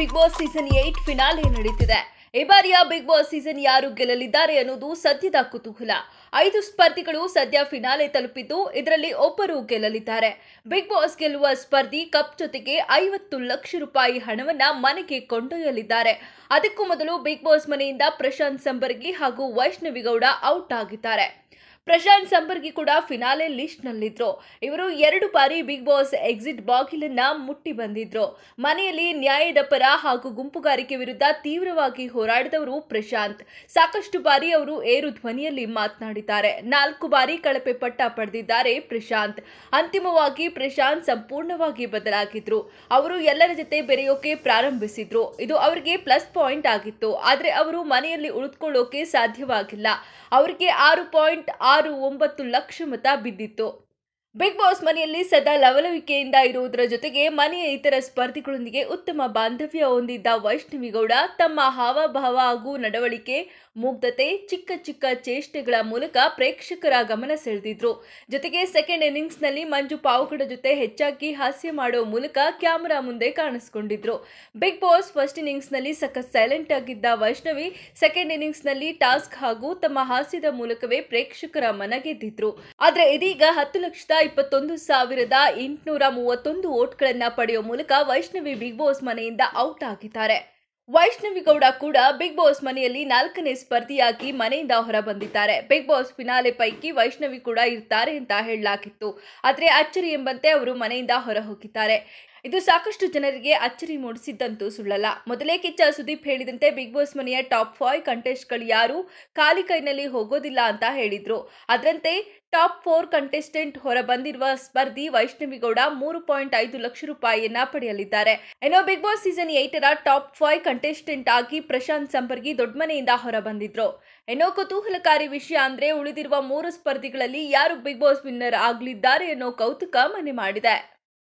big boss season eight finale ನಡೀತಿದೆ ಈ ಬಾರಿಯ ಬಿಗ್ ಬಾಸ್ ಸೀಸನ್ ಯಾರು ಗೆಲ್ಲಲಿದ್ದಾರೆ ಅನ್ನೋದು ಸದ್ಯದ ಕುತೂಹಲ ಐದು ಸ್ಪರ್ಧಿಗಳು ಸದ್ಯ ಫಿನಾಲೆ ತಲುಪಿದ್ದು ಇದರಲ್ಲಿ ಒಬ್ಬರು ಗೆಲ್ಲಲಿದ್ದಾರೆ ಬಿಗ್ ಬಾಸ್ ಗೆಲ್ಲುವ ಸ್ಪರ್ಧಿ ಕಪ್ ಜೊತೆಗೆ ಐವತ್ತು ಲಕ್ಷ ರೂಪಾಯಿ ಹಣವನ್ನ ಮನೆಗೆ ಕೊಂಡೊಯ್ಯಲಿದ್ದಾರೆ ಅದಕ್ಕೂ ಮೊದಲು ಬಿಗ್ ಬಾಸ್ ಮನೆಯಿಂದ ಪ್ರಶಾಂತ್ ಸಂಬರ್ಗಿ ಹಾಗೂ ವೈಷ್ಣವಿಗೌಡ ಔಟ್ ಆಗಿದ್ದಾರೆ ಪ್ರಶಾಂತ್ ಸಂಪರ್ಗಿ ಕೂಡ ಫಿನಾಲೆ ಲಿಸ್ಟ್ನಲ್ಲಿದ್ದರು ಇವರು ಎರಡು ಬಾರಿ ಬಿಗ್ ಬಾಸ್ ಎಕ್ಸಿಟ್ ಬಾಗಿಲನ್ನ ಮುಟ್ಟಿ ಬಂದಿದ್ರು ಮನೆಯಲ್ಲಿ ನ್ಯಾಯದ ಪರ ಹಾಗೂ ಗುಂಪುಗಾರಿಕೆ ವಿರುದ್ಧ ತೀವ್ರವಾಗಿ ಹೋರಾಡಿದವರು ಪ್ರಶಾಂತ್ ಸಾಕಷ್ಟು ಬಾರಿ ಅವರು ಏರು ಧ್ವನಿಯಲ್ಲಿ ಮಾತನಾಡಿದ್ದಾರೆ ನಾಲ್ಕು ಬಾರಿ ಕಳಪೆ ಪಟ್ಟ ಪಡೆದಿದ್ದಾರೆ ಪ್ರಶಾಂತ್ ಅಂತಿಮವಾಗಿ ಪ್ರಶಾಂತ್ ಸಂಪೂರ್ಣವಾಗಿ ಬದಲಾಗಿದ್ರು ಅವರು ಎಲ್ಲರ ಜೊತೆ ಬೆರೆಯೋಕೆ ಪ್ರಾರಂಭಿಸಿದ್ರು ಇದು ಅವರಿಗೆ ಪ್ಲಸ್ ಪಾಯಿಂಟ್ ಆಗಿತ್ತು ಆದರೆ ಅವರು ಮನೆಯಲ್ಲಿ ಉಳಿದುಕೊಳ್ಳೋಕೆ ಸಾಧ್ಯವಾಗಿಲ್ಲ ಅವರಿಗೆ ಆರು ಪಾಯಿಂಟ್ ಆರು ಒಂಬತ್ತು ಲಕ್ಷ ಮತ ಬಿದ್ದಿತ್ತು ಬಿಗ್ ಬಾಸ್ ಮನೆಯಲ್ಲಿ ಸದಾ ಲವಲವಿಕೆಯಿಂದ ಇರುವುದರ ಜೊತೆಗೆ ಮನೆಯ ಇತರ ಸ್ಪರ್ಧಿಗಳೊಂದಿಗೆ ಉತ್ತಮ ಬಾಂಧವ್ಯ ಹೊಂದಿದ್ದ ವೈಷ್ಣವಿಗೌಡ ತಮ್ಮ ಹಾವಭಾವ ಹಾಗೂ ನಡವಳಿಕೆ ಮುಗ್ಧತೆ ಚಿಕ್ಕ ಚಿಕ್ಕ ಚೇಷ್ಟೆಗಳ ಮೂಲಕ ಪ್ರೇಕ್ಷಕರ ಗಮನ ಸೆಳೆದಿದ್ರು ಜೊತೆಗೆ ಸೆಕೆಂಡ್ ಇನ್ನಿಂಗ್ಸ್ನಲ್ಲಿ ಮಂಜು ಪಾವುಗಳ ಜೊತೆ ಹೆಚ್ಚಾಗಿ ಹಾಸ್ಯ ಮಾಡೋ ಮೂಲಕ ಕ್ಯಾಮರಾ ಮುಂದೆ ಕಾಣಿಸಿಕೊಂಡಿದ್ರು ಬಿಗ್ ಬಾಸ್ ಫಸ್ಟ್ ಇನ್ನಿಂಗ್ಸ್ನಲ್ಲಿ ಸಖತ್ ಸೈಲೆಂಟ್ ಆಗಿದ್ದ ವೈಷ್ಣವಿ ಸೆಕೆಂಡ್ ಇನ್ನಿಂಗ್ಸ್ನಲ್ಲಿ ಟಾಸ್ಕ್ ಹಾಗೂ ತಮ್ಮ ಹಾಸ್ಯದ ಮೂಲಕವೇ ಪ್ರೇಕ್ಷಕರ ಮನ ಗೆದ್ದಿದ್ರು ಆದರೆ ಇದೀಗ ಹತ್ತು ಲಕ್ಷದ ಇಪ್ಪತ್ತೊಂದು ಸಾವಿರದ ಎಂಟುನೂರ ಮೂವತ್ತೊಂದು ಓಟ್ಗಳನ್ನು ಪಡೆಯುವ ಮೂಲಕ ವೈಷ್ಣವಿ ಬಿಗ್ ಬಾಸ್ ಮನೆಯಿಂದ ಔಟ್ ಆಗಿದ್ದಾರೆ ವೈಷ್ಣವಿ ಗೌಡ ಕೂಡ ಬಿಗ್ ಬಾಸ್ ಮನೆಯಲ್ಲಿ ನಾಲ್ಕನೇ ಸ್ಪರ್ಧಿಯಾಗಿ ಮನೆಯಿಂದ ಹೊರ ಬಂದಿದ್ದಾರೆ ಬಿಗ್ ಬಾಸ್ ಫಿನಾಲೆ ಪೈಕಿ ವೈಷ್ಣವಿ ಕೂಡ ಇರ್ತಾರೆ ಅಂತ ಹೇಳಲಾಗಿತ್ತು ಆದರೆ ಅಚ್ಚರಿ ಎಂಬಂತೆ ಅವರು ಮನೆಯಿಂದ ಹೊರ ಹೋಗಿದ್ದಾರೆ ಇದು ಸಾಕಷ್ಟು ಜನರಿಗೆ ಅಚ್ಚರಿ ಮೂಡಿಸಿದ್ದಂತೂ ಸುಳ್ಳಲ್ಲ ಮೊದಲೇ ಕಿಚ್ಚ ಸುದೀಪ್ ಹೇಳಿದಂತೆ ಬಿಗ್ ಬಾಸ್ ಮನೆಯ ಟಾಪ್ ಫೈವ್ ಕಂಟೆಸ್ಟ್ಗಳು ಯಾರು ಖಾಲಿ ಕೈನಲ್ಲಿ ಹೋಗೋದಿಲ್ಲ ಅಂತ ಹೇಳಿದ್ರು ಅದರಂತೆ ಟಾಪ್ ಫೋರ್ ಕಂಟೆಸ್ಟೆಂಟ್ ಹೊರ ಬಂದಿರುವ ಸ್ಪರ್ಧಿ ವೈಷ್ಣವಿಗೌಡ ಮೂರು ಪಾಯಿಂಟ್ ಐದು ಲಕ್ಷ ರೂಪಾಯಿಯನ್ನ ಪಡೆಯಲಿದ್ದಾರೆ ಏನೋ ಬಿಗ್ ಬಾಸ್ ಸೀಸನ್ ಏಟರ ಟಾಪ್ ಫೈವ್ ಕಂಟೆಸ್ಟೆಂಟ್ ಆಗಿ ಪ್ರಶಾಂತ್ ಸಂಪರ್ಗಿ ದೊಡ್ಡಮನೆಯಿಂದ ಹೊರ ಬಂದಿದ್ರು ಏನೋ ಕುತೂಹಲಕಾರಿ ವಿಷಯ ಅಂದ್ರೆ ಉಳಿದಿರುವ ಮೂರು ಸ್ಪರ್ಧಿಗಳಲ್ಲಿ ಯಾರು ಬಿಗ್ ಬಾಸ್ ವಿನ್ನರ್ ಆಗಲಿದ್ದಾರೆ ಅನ್ನೋ ಕೌತುಕ ಮನೆ ಮಾಡಿದೆ